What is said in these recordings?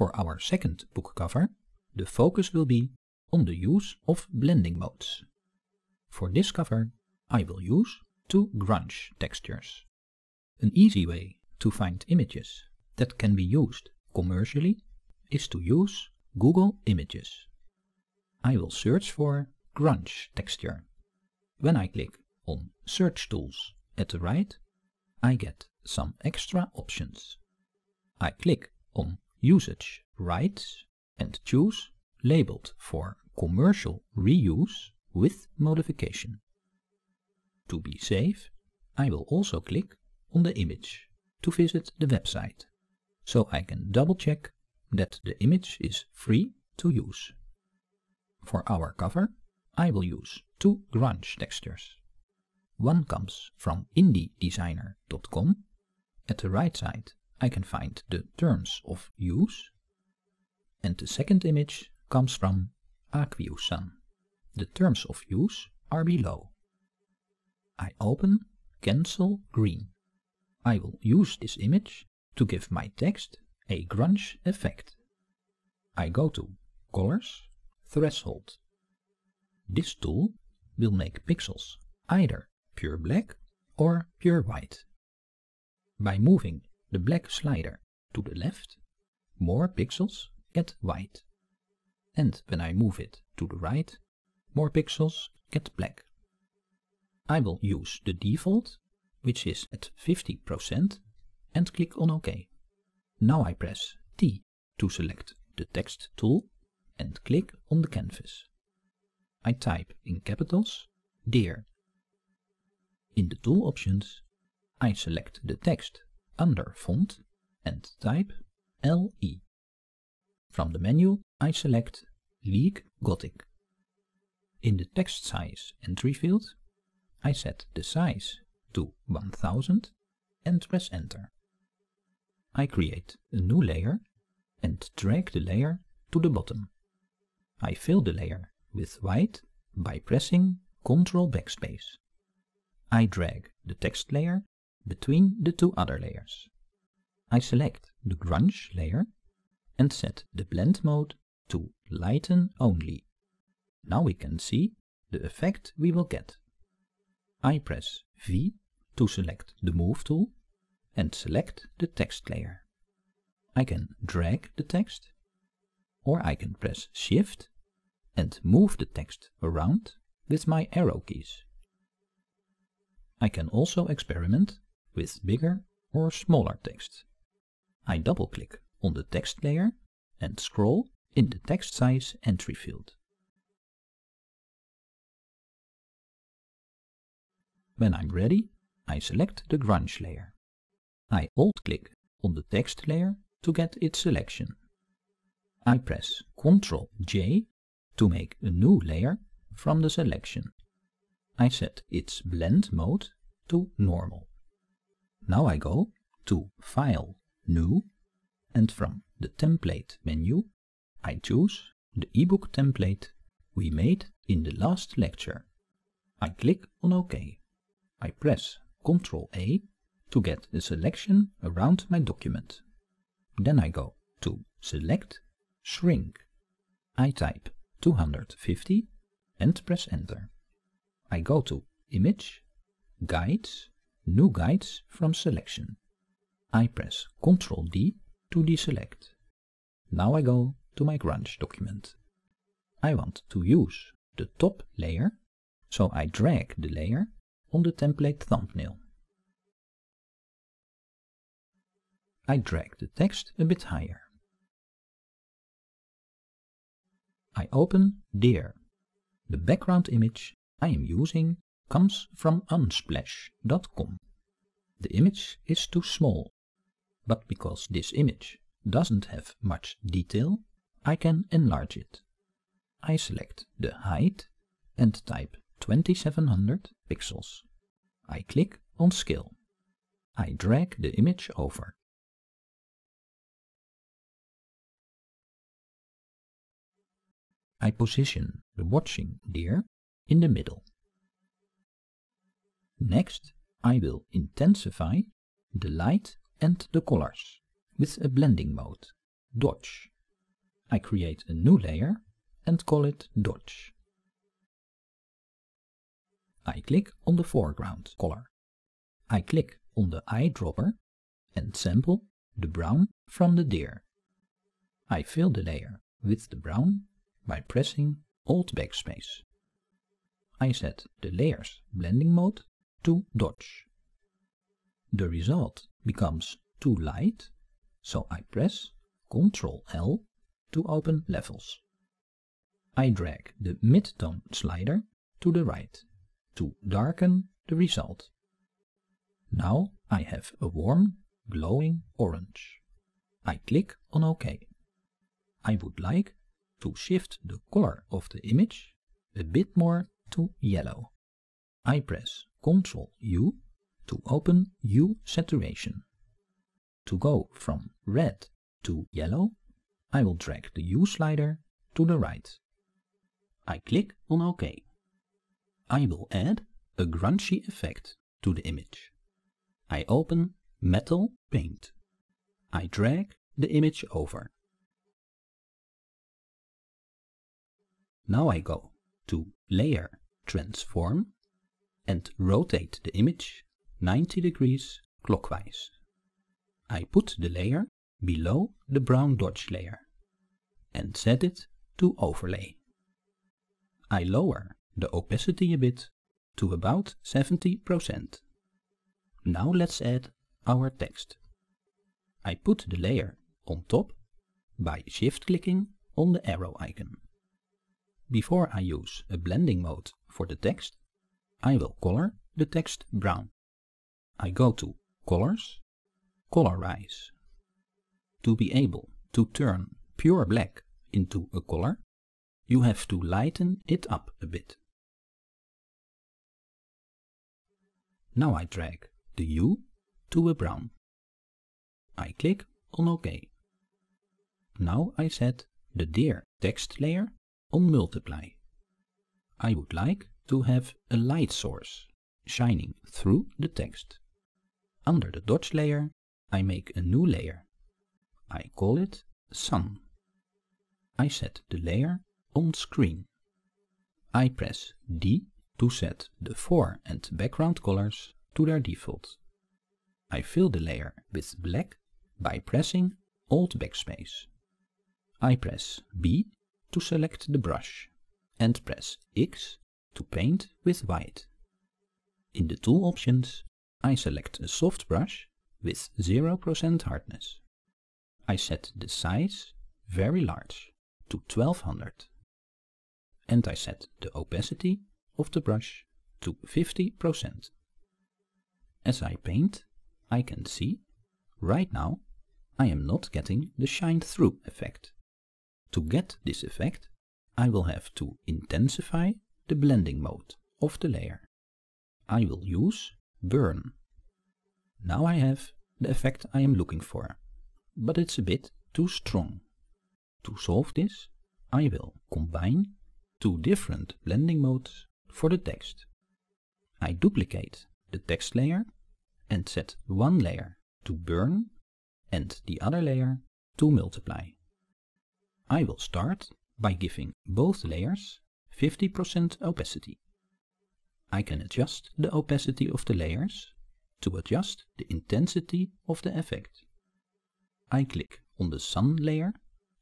For our second book cover, the focus will be on the use of blending modes. For this cover, I will use two grunge textures. An easy way to find images that can be used commercially is to use Google Images. I will search for grunge texture. When I click on Search Tools at the right, I get some extra options. I click on usage rights and choose labeled for commercial reuse with modification. To be safe, I will also click on the image to visit the website, so I can double check that the image is free to use. For our cover, I will use two grunge textures. One comes from indiedesigner.com. At the right side, I can find the terms of use. And the second image comes from Aquiusan. The terms of use are below. I open cancel green. I will use this image to give my text a grunge effect. I go to colors, threshold. This tool will make pixels either pure black or pure white. By moving the black slider to the left, more pixels get white. And when I move it to the right, more pixels get black. I will use the default, which is at 50%, and click on OK. Now I press T to select the text tool and click on the canvas. I type in capitals, Dear. In the tool options, I select the text under font and type LE. From the menu I select League Gothic. In the text size entry field I set the size to 1000 and press enter. I create a new layer and drag the layer to the bottom. I fill the layer with white by pressing Ctrl backspace. I drag the text layer between the two other layers. I select the grunge layer and set the blend mode to lighten only. Now we can see the effect we will get. I press V to select the move tool and select the text layer. I can drag the text or I can press shift and move the text around with my arrow keys. I can also experiment with bigger or smaller text. I double click on the text layer and scroll in the text size entry field. When I'm ready, I select the grunge layer. I alt-click on the text layer to get its selection. I press Ctrl J to make a new layer from the selection. I set its blend mode to normal. Now I go to File, New, and from the Template menu, I choose the ebook template we made in the last lecture. I click on OK. I press Ctrl A to get the selection around my document. Then I go to Select, Shrink. I type 250 and press Enter. I go to Image, Guides, New Guides from Selection. I press Ctrl D to deselect. Now I go to my grunge document. I want to use the top layer, so I drag the layer on the template thumbnail. I drag the text a bit higher. I open there the background image I am using comes from unsplash.com. The image is too small, but because this image doesn't have much detail, I can enlarge it. I select the height and type 2700 pixels. I click on scale. I drag the image over. I position the watching deer in the middle. Next, I will intensify the light and the colors with a blending mode, Dodge. I create a new layer and call it Dodge. I click on the foreground color. I click on the eyedropper and sample the brown from the deer. I fill the layer with the brown by pressing Alt Backspace. I set the layer's blending mode to dodge. The result becomes too light, so I press Ctrl L to open levels. I drag the mid-tone slider to the right to darken the result. Now I have a warm, glowing orange. I click on OK. I would like to shift the color of the image a bit more to yellow. I press Ctrl-U to open U saturation. To go from red to yellow, I will drag the U slider to the right. I click on OK. I will add a grungy effect to the image. I open Metal Paint. I drag the image over. Now I go to Layer Transform and rotate the image 90 degrees clockwise. I put the layer below the brown dodge layer and set it to overlay. I lower the opacity a bit to about 70%. Now let's add our text. I put the layer on top by shift clicking on the arrow icon. Before I use a blending mode for the text, I will color the text brown. I go to Colors, Colorize. To be able to turn pure black into a color, you have to lighten it up a bit. Now I drag the U to a brown. I click on OK. Now I set the deer text layer on multiply. I would like to have a light source shining through the text. Under the dodge layer, I make a new layer. I call it Sun. I set the layer on screen. I press D to set the fore and background colors to their default. I fill the layer with black by pressing Alt Backspace. I press B to select the brush and press X to paint with white. In the tool options, I select a soft brush with 0% hardness. I set the size very large to 1200 and I set the opacity of the brush to 50%. As I paint, I can see, right now, I am not getting the shine through effect. To get this effect, I will have to intensify the blending mode of the layer. I will use Burn. Now I have the effect I am looking for, but it's a bit too strong. To solve this, I will combine two different blending modes for the text. I duplicate the text layer and set one layer to burn and the other layer to multiply. I will start by giving both layers 50% opacity. I can adjust the opacity of the layers to adjust the intensity of the effect. I click on the sun layer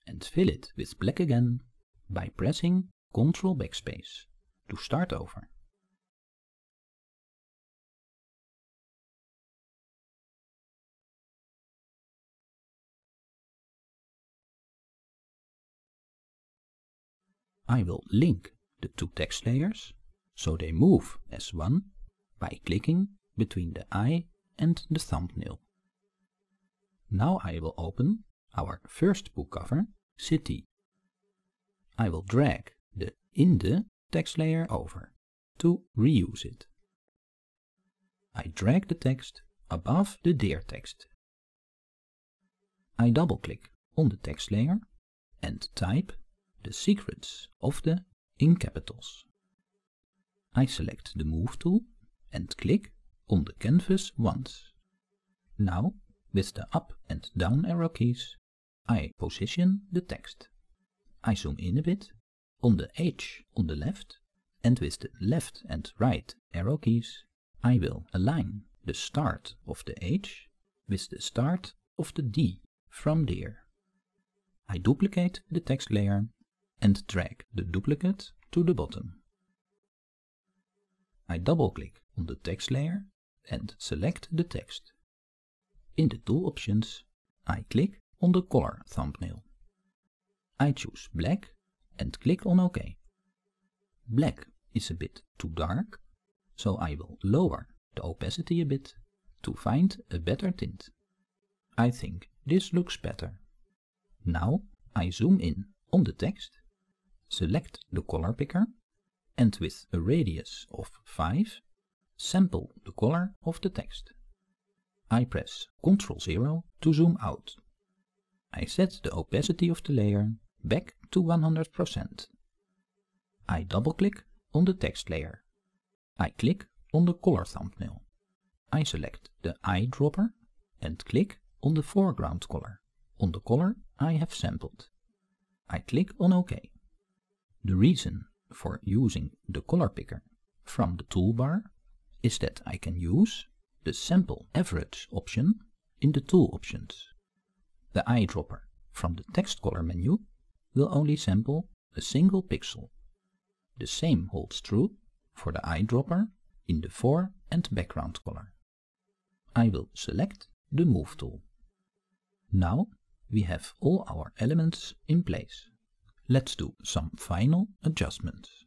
and fill it with black again by pressing Ctrl Backspace to start over. I will link the two text layers, so they move as one by clicking between the eye and the thumbnail. Now I will open our first book cover, City. I will drag the in the text layer over to reuse it. I drag the text above the dear text. I double click on the text layer and type the secrets of the in capitals. I select the Move tool and click on the canvas once. Now, with the up and down arrow keys, I position the text. I zoom in a bit on the edge on the left and with the left and right arrow keys, I will align the start of the H with the start of the D from there. I duplicate the text layer and drag the duplicate to the bottom. I double-click on the text layer and select the text. In the tool options, I click on the color thumbnail. I choose black and click on OK. Black is a bit too dark, so I will lower the opacity a bit to find a better tint. I think this looks better. Now I zoom in on the text select the color picker and with a radius of 5 sample the color of the text. I press Ctrl 0 to zoom out. I set the opacity of the layer back to 100%. I double click on the text layer. I click on the color thumbnail. I select the eyedropper and click on the foreground color, on the color I have sampled. I click on OK. The reason for using the color picker from the toolbar is that I can use the sample average option in the tool options. The eyedropper from the text color menu will only sample a single pixel. The same holds true for the eyedropper in the fore and background color. I will select the Move tool. Now we have all our elements in place. Let's do some final adjustments.